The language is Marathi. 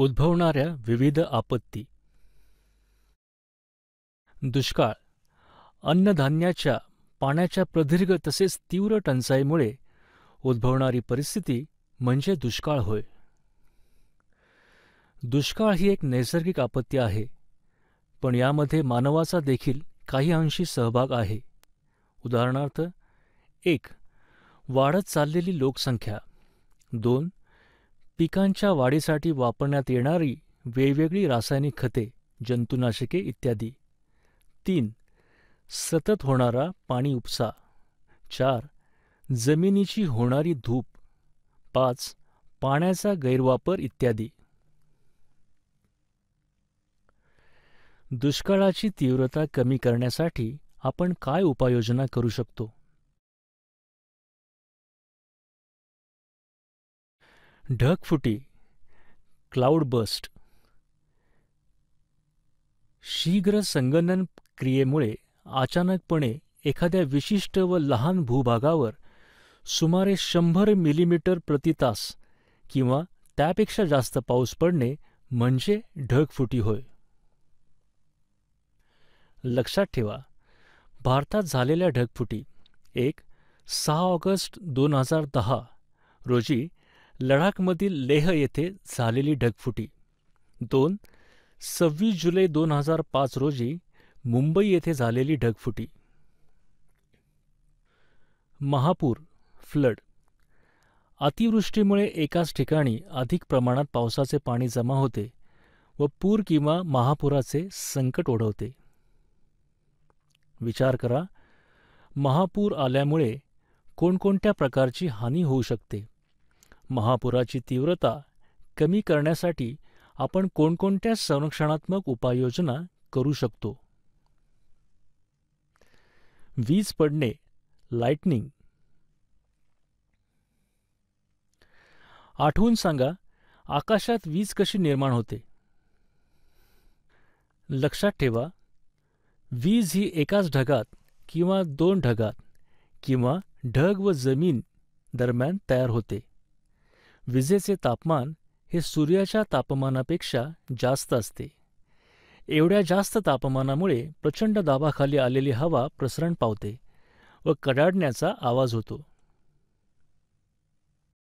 उद्भवणाऱ्या विविध आपत्ती दुष्काळ अन्नधान्याच्या पाण्याच्या प्रदीर्घ तसेच तीव्र टंचाईमुळे उद्भवणारी परिस्थिती म्हणजे दुष्काळ होय दुष्काळ ही एक नैसर्गिक आपत्ती आहे पण यामध्ये मानवाचा देखील काही अंशी सहभाग आहे उदाहरणार्थ एक वाढत चाललेली लोकसंख्या दोन पिकांच्या वाढीसाठी वापरण्यात येणारी वेगवेगळी रासायनिक खते, जंतुनाशके इत्यादी. तीन. सतत होणारा पाणी उपसा. चार. जमिनीची होणारी धूप. पाच. पाण्याचा गैरवापर इत्यादी. दुष्काळाची तीव्रता कमी करण्यासाठी आपण काय उपाययोजना करू शकतो ढगफुटी क्लाउड बस्ट शीघ्र संगणन क्रियेमुळे अचानकपणे एखाद्या विशिष्ट व लहान भूभागावर सुमारे शंभर मिलीमीटर प्रति तास किंवा त्यापेक्षा जास्त पाऊस पडणे म्हणजे ढगफुटी होय लक्षात ठेवा भारतात झालेल्या ढगफुटी एक सहा ऑगस्ट दोन हजार दहा रोजी लडाखमधील लेह येथे झालेली ढगफुटी दोन सव्वीस जुलै दोन हजार पाच रोजी मुंबई येथे झालेली ढगफुटी महापूर फ्लड अतिवृष्टीमुळे एकाच ठिकाणी अधिक प्रमाणात पावसाचे पाणी जमा होते व पूर किंवा महापुराचे संकट ओढवते विचार करा महापूर आल्यामुळे कोणकोणत्या प्रकारची हानी होऊ शकते महापुराची तीव्रता कमी करण्यासाठी आपण कोणकोणत्या संरक्षणात्मक उपाययोजना करू शकतो वीज पडणे लाइटनिंग आठवून सांगा आकाशात वीज कशी निर्माण होते लक्षात ठेवा वीज ही एकाच ढगात किंवा दोन ढगात किंवा ढग व जमीन दरम्यान तयार होते विजेचे तापमान हे सूर्याच्या तापमानापेक्षा जास्त असते. एवढ्या जास्त तापमानामुळे प्रचंड दाबाखाली आलेली हवा प्रसरण पावते व कडाडण्याचा आवाज होतो